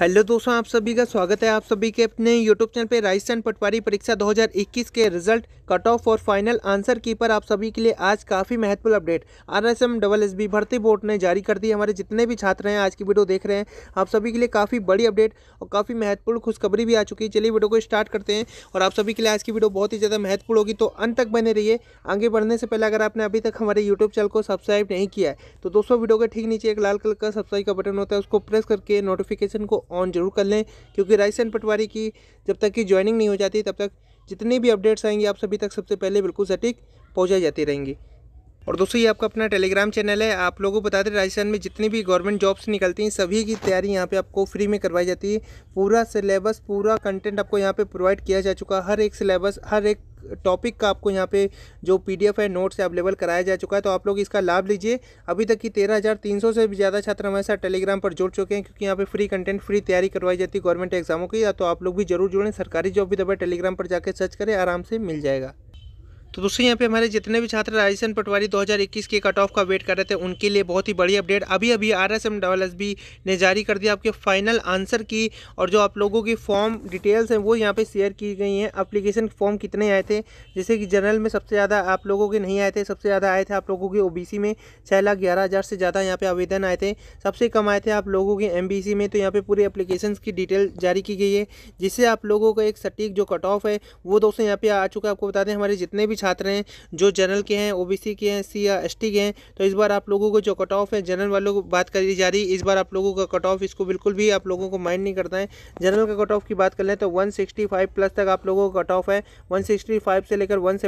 hello दोस्तों आप सभी का स्वागत है आप सभी के अपने यूट्यूब चैनल पे राजस्थान पटवारी परीक्षा 2021 के रिजल्ट कट ऑफ और फाइनल आंसर की पर आप सभी के लिए आज काफ़ी महत्वपूर्ण अपडेट आरएसएम डबल एसबी भर्ती बोर्ड ने जारी कर दी हमारे जितने भी छात्र हैं आज की वीडियो देख रहे हैं आप सभी के लिए काफ़ी बड़ी अपडेट और काफ़ी महत्वपूर्ण खुशखबरी भी आ चुकी है चलिए वीडियो को स्टार्ट करते हैं और आप सभी के लिए आज की वीडियो बहुत ही ज़्यादा महत्वपूर्ण होगी तो अंत तक बने रहिए आगे बढ़ने से पहले अगर आपने अभी तक हमारे यूट्यूब चैनल को सब्सक्राइब नहीं किया है तो दोस्तों वीडियो के ठीक नीचे एक लाल कलर का सब्सक्राइब का बटन होता है उसको प्रेस करके नोटिफिकेशन को ऑन जरूर कर लें क्योंकि रायसेन पटवारी की जब तक की ज्वाइनिंग नहीं हो जाती तब तक जितनी भी अपडेट्स आएंगी आप सभी तक सबसे पहले बिल्कुल सटीक पहुँचाई जाती रहेंगी और दोस्तों ये आपका अपना टेलीग्राम चैनल है आप लोगों को बता दें राजस्थान में जितनी भी गवर्नमेंट जॉब्स निकलती हैं सभी की तैयारी यहाँ पे आपको फ्री में करवाई जाती है पूरा सिलेबस पूरा कंटेंट आपको यहाँ पे प्रोवाइड किया जा चुका हर एक सिलेबस हर एक टॉपिक का आपको यहाँ पे जो पीडीएफ है नोट्स अवेलेबल कराया जा चुका है तो आप लोग इसका लाभ लीजिए अभी तक की तेरह हज़ार तीन सौ से भी ज़्यादा छात्र हमारे साथ टेलीग्राम पर जुड़ चुके हैं क्योंकि यहाँ पे फ्री कंटेंट फ्री तैयारी करवाई जाती है गवर्नमेंट एग्जामों की या तो आप लोग भी जरूर जुड़ें सरकारी जॉब भी दबाए टेलीग्राम पर जाकर सर्च करें आराम से मिल जाएगा तो दोस्तों यहाँ पे हमारे जितने भी छात्र राजस्थान पटवारी 2021 के कट ऑफ का वेट कर रहे थे उनके लिए बहुत ही बड़ी अपडेट अभी अभी R S M double S B ने जारी कर दिया आपके फाइनल आंसर की और जो आप लोगों की फॉर्म डिटेल्स हैं वो यहाँ पे शेयर की गई हैं अप्लीकेशन फॉर्म कितने आए थे जैसे कि जनरल में सबसे ज़्यादा आप लोगों के नहीं आए थे सबसे ज़्यादा आए थे आप लोगों के ओ में छः लाख ग्यारह हज़ार से ज़्यादा यहाँ पर आवेदन आए थे सबसे कम आए थे आप लोगों के एम में तो यहाँ पर पूरी अप्लीकेशन की डिटेल जारी की गई है जिससे आप लोगों का एक सटीक जो कट ऑफ है वो दोस्तों यहाँ पर आ चुका है आपको बता दें हमारे जितने भी छात्र हैं जो जनरल के हैं ओबीसी के हैं सी या एस के हैं तो इस बार आप लोगों को जो कट ऑफ है जनरल वालों को बात करी जा रही है इस बार आप लोगों का कट ऑफ इसको बिल्कुल भी आप लोगों को माइंड नहीं करता है जनरल का कट ऑफ की बात कर लें तो वन प्लस तक आप लोगों का कट ऑफ है वन से लेकर वन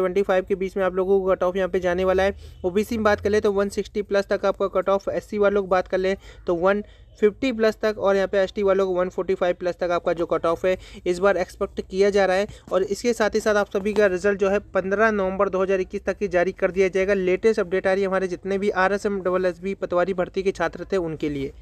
के बीच में आप लोगों को कट ऑफ यहाँ पे जाने वाला है ओबीसी में बात कर लें तो वन प्लस तक आपका कट ऑफ सी वालों की बात कर लें तो वन फिफ्टी प्लस तक और यहाँ पे एस वालों को वन प्लस तक आपका जो कट ऑफ है इस बार एक्सपेक्ट किया जा रहा है और इसके साथ ही साथ आप सभी का रिजल्ट जो है पंद्रह नवंबर 2021 तक ही जारी कर दिया जाएगा लेटेस्ट अपडेट आ रही है हमारे जितने भी R S M double S B पतवारी भर्ती के छात्र थे उनके लिए